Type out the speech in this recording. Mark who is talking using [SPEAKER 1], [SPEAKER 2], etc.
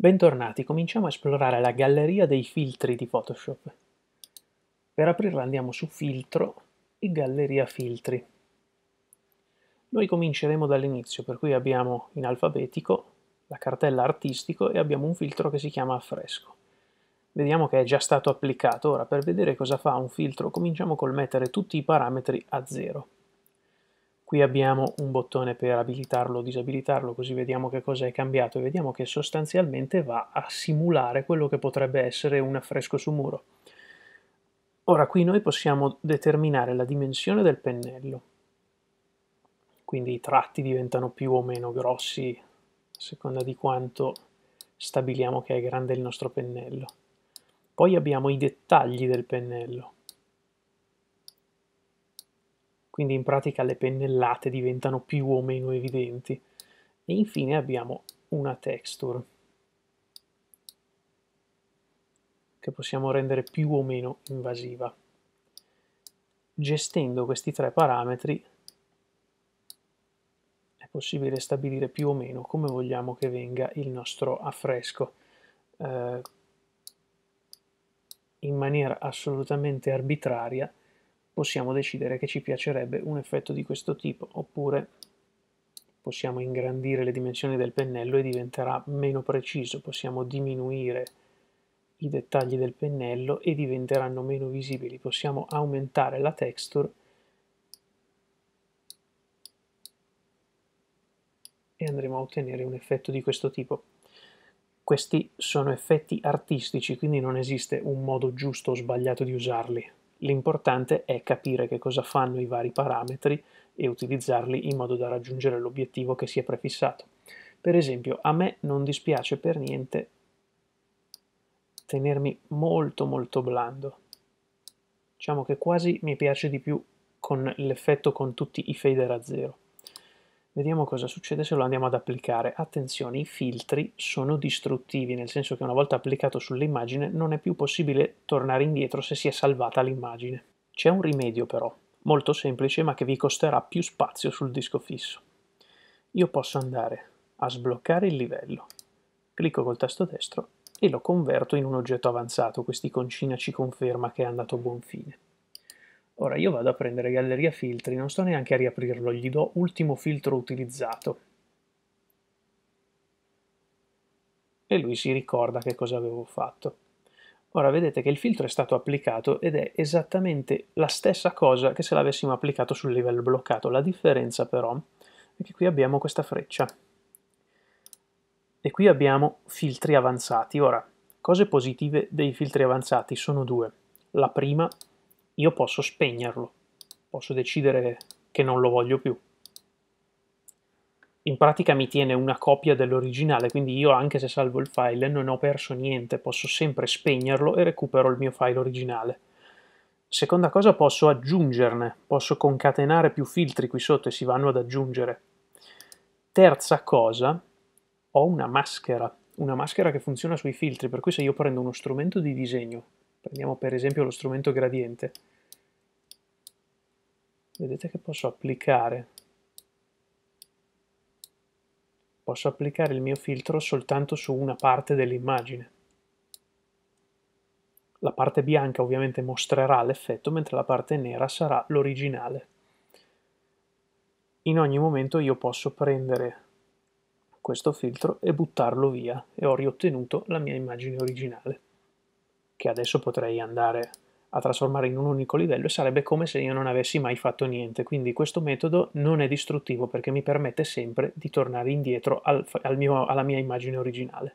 [SPEAKER 1] Bentornati, cominciamo a esplorare la galleria dei filtri di Photoshop. Per aprirla andiamo su Filtro e Galleria Filtri. Noi cominceremo dall'inizio, per cui abbiamo in alfabetico la cartella artistico e abbiamo un filtro che si chiama affresco. Vediamo che è già stato applicato. Ora, per vedere cosa fa un filtro, cominciamo col mettere tutti i parametri a zero. Qui abbiamo un bottone per abilitarlo o disabilitarlo, così vediamo che cosa è cambiato e vediamo che sostanzialmente va a simulare quello che potrebbe essere un affresco su muro. Ora qui noi possiamo determinare la dimensione del pennello, quindi i tratti diventano più o meno grossi a seconda di quanto stabiliamo che è grande il nostro pennello. Poi abbiamo i dettagli del pennello, quindi in pratica le pennellate diventano più o meno evidenti. E infine abbiamo una texture che possiamo rendere più o meno invasiva. Gestendo questi tre parametri è possibile stabilire più o meno come vogliamo che venga il nostro affresco. Eh, in maniera assolutamente arbitraria possiamo decidere che ci piacerebbe un effetto di questo tipo, oppure possiamo ingrandire le dimensioni del pennello e diventerà meno preciso, possiamo diminuire i dettagli del pennello e diventeranno meno visibili, possiamo aumentare la texture e andremo a ottenere un effetto di questo tipo. Questi sono effetti artistici, quindi non esiste un modo giusto o sbagliato di usarli. L'importante è capire che cosa fanno i vari parametri e utilizzarli in modo da raggiungere l'obiettivo che si è prefissato. Per esempio, a me non dispiace per niente tenermi molto molto blando. Diciamo che quasi mi piace di più con l'effetto con tutti i fader a zero. Vediamo cosa succede se lo andiamo ad applicare. Attenzione, i filtri sono distruttivi, nel senso che una volta applicato sull'immagine non è più possibile tornare indietro se si è salvata l'immagine. C'è un rimedio però, molto semplice ma che vi costerà più spazio sul disco fisso. Io posso andare a sbloccare il livello, clicco col tasto destro e lo converto in un oggetto avanzato, quest'iconcina ci conferma che è andato a buon fine. Ora io vado a prendere galleria filtri, non sto neanche a riaprirlo, gli do ultimo filtro utilizzato. E lui si ricorda che cosa avevo fatto. Ora vedete che il filtro è stato applicato ed è esattamente la stessa cosa che se l'avessimo applicato sul livello bloccato. La differenza però è che qui abbiamo questa freccia. E qui abbiamo filtri avanzati. Ora, cose positive dei filtri avanzati sono due. La prima io posso spegnerlo, posso decidere che non lo voglio più. In pratica mi tiene una copia dell'originale, quindi io anche se salvo il file non ho perso niente, posso sempre spegnerlo e recupero il mio file originale. Seconda cosa posso aggiungerne, posso concatenare più filtri qui sotto e si vanno ad aggiungere. Terza cosa, ho una maschera, una maschera che funziona sui filtri, per cui se io prendo uno strumento di disegno Prendiamo per esempio lo strumento gradiente. Vedete che posso applicare. Posso applicare il mio filtro soltanto su una parte dell'immagine. La parte bianca ovviamente mostrerà l'effetto, mentre la parte nera sarà l'originale. In ogni momento io posso prendere questo filtro e buttarlo via e ho riottenuto la mia immagine originale che adesso potrei andare a trasformare in un unico livello e sarebbe come se io non avessi mai fatto niente. Quindi questo metodo non è distruttivo perché mi permette sempre di tornare indietro al, al mio, alla mia immagine originale.